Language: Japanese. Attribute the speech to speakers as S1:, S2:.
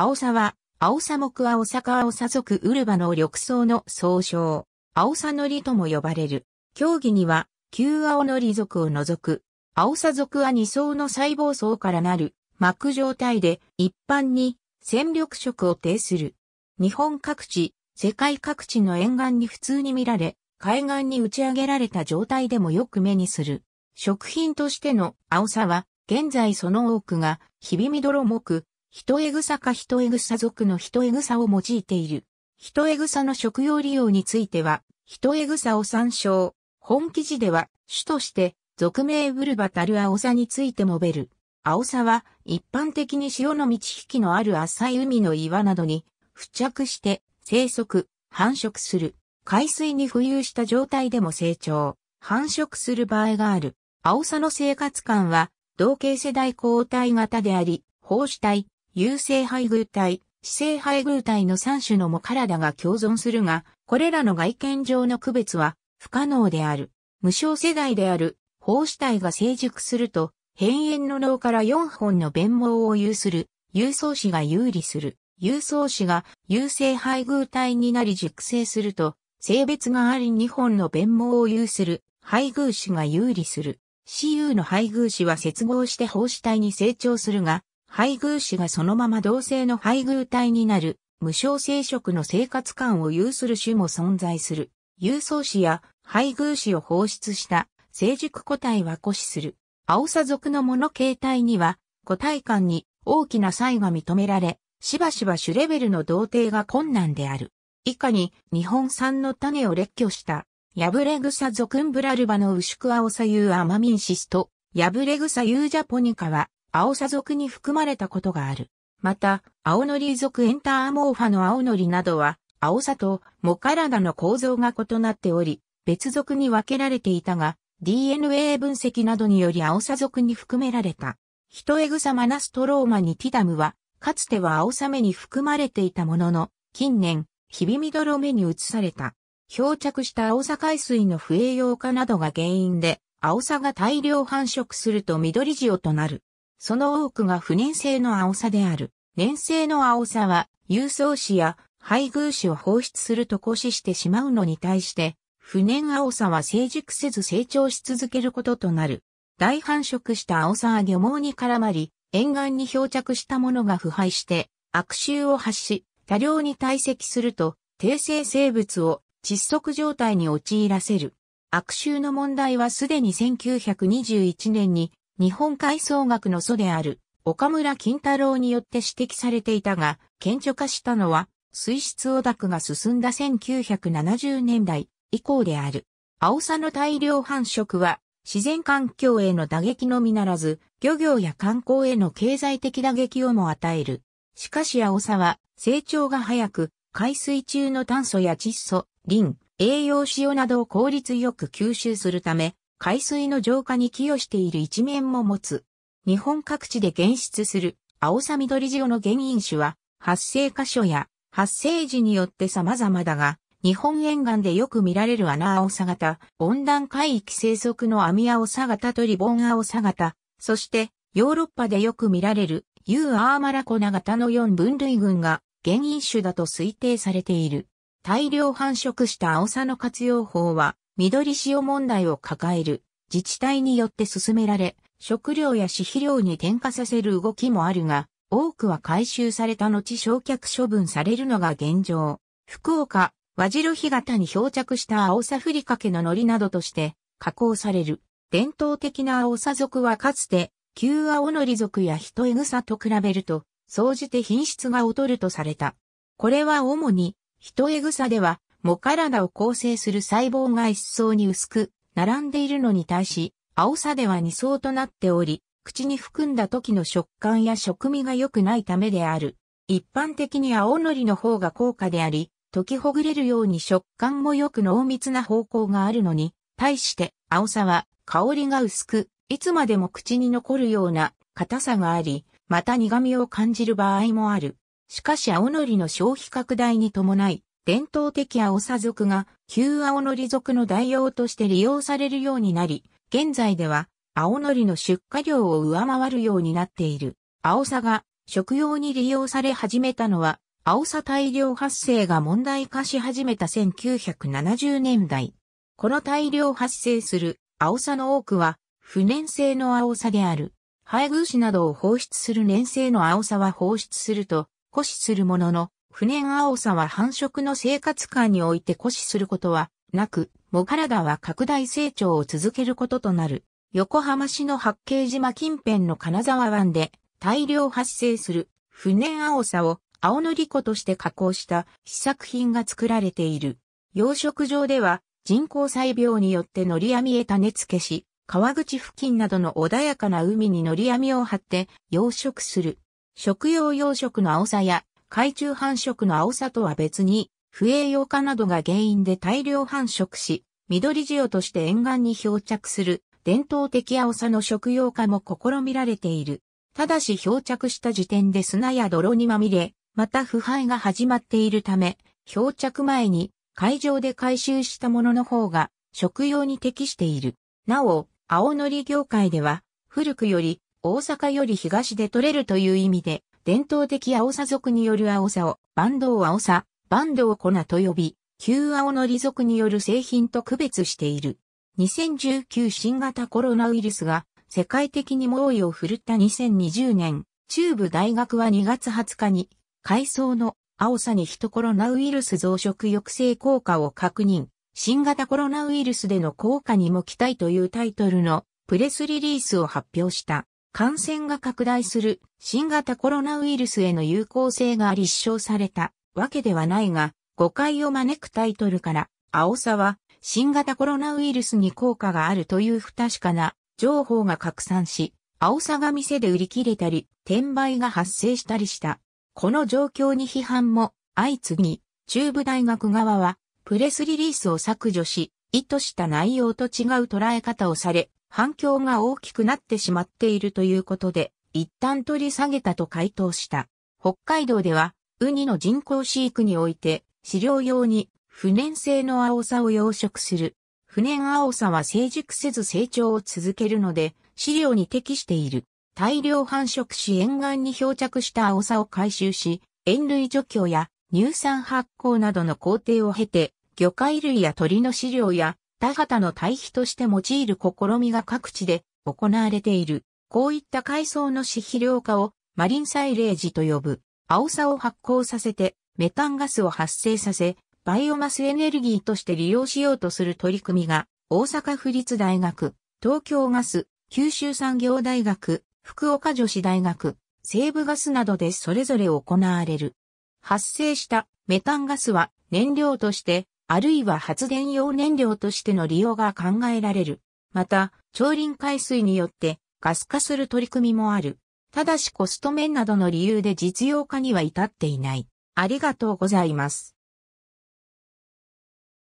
S1: 青さは、青さ木カアオサ族ウルバの緑草の総称、青さのりとも呼ばれる。競技には、旧青のり族を除く、青さ族は二層の細胞層からなる膜状態で一般に戦力色を呈する。日本各地、世界各地の沿岸に普通に見られ、海岸に打ち上げられた状態でもよく目にする。食品としての青さは、現在その多くが、ひびみどろ木、人エグサか人エグサ族の人エグサを用いている。人エグサの食用利用については、人エグサを参照。本記事では、種として、俗名ブルバタルアオサについてもべる。アオサは、一般的に潮の満ち引きのある浅い海の岩などに、付着して、生息、繁殖する。海水に浮遊した状態でも成長、繁殖する場合がある。アオサの生活感は、同系世代交代型であり、胞子体、有性配偶体、死性配偶体の3種のも体が共存するが、これらの外見上の区別は不可能である。無償世代である、胞子体が成熟すると、辺縁の脳から4本の弁毛を有する、有層子が有利する。有層子が有性配偶体になり熟成すると、性別があり2本の弁毛を有する、配偶子が有利する。CU の配偶子は接合して胞子体に成長するが、配偶子がそのまま同性の配偶体になる、無償生殖の生活感を有する種も存在する。有相子や配偶子を放出した成熟個体は固視する。青サ族のモノ形態には、個体間に大きな差異が認められ、しばしば種レベルの同定が困難である。以下に日本産の種を列挙した、ヤブレグサ族ンブラルバのウシクアオサユーアマミンシスと、ヤブレグサユージャポニカは、青サ族に含まれたことがある。また、青のり族エンターモーファの青のりなどは、青サとモカラダの構造が異なっており、別族に分けられていたが、DNA 分析などにより青サ族に含められた。ヒトエグサマナストローマニティダムは、かつては青サメに含まれていたものの、近年、ヒビミドロ目に移された。漂着した青サ。海水の不栄養化などが原因で、青サが大量繁殖すると緑塩となる。その多くが不燃性の青さである。粘性の青さは、郵送紙や配偶紙を放出すると固死してしまうのに対して、不燃青さは成熟せず成長し続けることとなる。大繁殖した青さは漁網に絡まり、沿岸に漂着したものが腐敗して、悪臭を発し、多量に堆積すると、低生生物を窒息状態に陥らせる。悪臭の問題はすでに1921年に日本海藻学の祖である岡村金太郎によって指摘されていたが、顕著化したのは、水質汚濁が進んだ1970年代以降である。オさの大量繁殖は、自然環境への打撃のみならず、漁業や観光への経済的打撃をも与える。しかしオさは、成長が早く、海水中の炭素や窒素、リン、栄養塩などを効率よく吸収するため、海水の浄化に寄与している一面も持つ。日本各地で現出するアオサミドリジオの原因種は発生箇所や発生時によって様々だが、日本沿岸でよく見られる穴オサ型、温暖海域生息のアミアオサ型とリボンアオサ型、そしてヨーロッパでよく見られるユーアーマラコナ型の4分類群が原因種だと推定されている。大量繁殖したアオサの活用法は緑潮問題を抱える自治体によって進められ、食料や飼肥料に転嫁させる動きもあるが、多くは回収された後焼却処分されるのが現状。福岡、和白干潟に漂着した青さふりかけの海苔などとして加工される。伝統的な青さ族はかつて、旧青海苔族や人エグサと比べると、総じて品質が劣るとされた。これは主に、人エグサでは、藻体を構成する細胞が一層に薄く、並んでいるのに対し、青さでは二層となっており、口に含んだ時の食感や食味が良くないためである。一般的に青のりの方が高価であり、溶きほぐれるように食感も良く濃密な方向があるのに、対して青さは香りが薄く、いつまでも口に残るような硬さがあり、また苦味を感じる場合もある。しかし青のりの消費拡大に伴い、伝統的アオサ族が旧青のり族の代用として利用されるようになり、現在では青のりの出荷量を上回るようになっている。オさが食用に利用され始めたのは、オさ大量発生が問題化し始めた1970年代。この大量発生するオさの多くは、不燃性のアオサである。配偶子などを放出する粘性のアオサは放出すると、固死するものの、不年青さは繁殖の生活感において固視することはなく、モガラダは拡大成長を続けることとなる。横浜市の八景島近辺の金沢湾で大量発生する不年青さを青のり粉として加工した試作品が作られている。養殖場では人工細病によってのり網へ種付けし、川口付近などの穏やかな海にのり網を張って養殖する。食用養殖の青さや海中繁殖の青さとは別に、不栄養化などが原因で大量繁殖し、緑塩として沿岸に漂着する伝統的青さの食用化も試みられている。ただし漂着した時点で砂や泥にまみれ、また腐敗が始まっているため、漂着前に海上で回収したものの方が食用に適している。なお、青のり業界では古くより大阪より東で取れるという意味で伝統的青さ族による青さを、バンサ、バ青さ、万コ粉と呼び、旧青のリ族による製品と区別している。2019新型コロナウイルスが世界的に猛威を振るった2020年、中部大学は2月20日に、海藻の青さにヒトコロナウイルス増殖抑制効果を確認、新型コロナウイルスでの効果にも期待というタイトルのプレスリリースを発表した。感染が拡大する新型コロナウイルスへの有効性が立証されたわけではないが、誤解を招くタイトルから、青さは新型コロナウイルスに効果があるという不確かな情報が拡散し、青さが店で売り切れたり、転売が発生したりした。この状況に批判も相次ぎ、中部大学側はプレスリリースを削除し、意図した内容と違う捉え方をされ、反響が大きくなってしまっているということで、一旦取り下げたと回答した。北海道では、ウニの人工飼育において、飼料用に不燃性の青さを養殖する。不燃青さは成熟せず成長を続けるので、飼料に適している。大量繁殖し沿岸に漂着した青さを回収し、塩類除去や乳酸発酵などの工程を経て、魚介類や鳥の飼料や田畑の対比として用いる試みが各地で行われている。こういった海藻の指肥料化をマリンサイレージと呼ぶ。青さを発酵させてメタンガスを発生させ、バイオマスエネルギーとして利用しようとする取り組みが、大阪府立大学、東京ガス、九州産業大学、福岡女子大学、西部ガスなどでそれぞれ行われる。発生したメタンガスは燃料としてあるいは発電用燃料としての利用が考えられる。また、超臨海水によってガス化する取り組みもある。ただしコスト面などの理由で実用化には至っていない。ありがとうございます。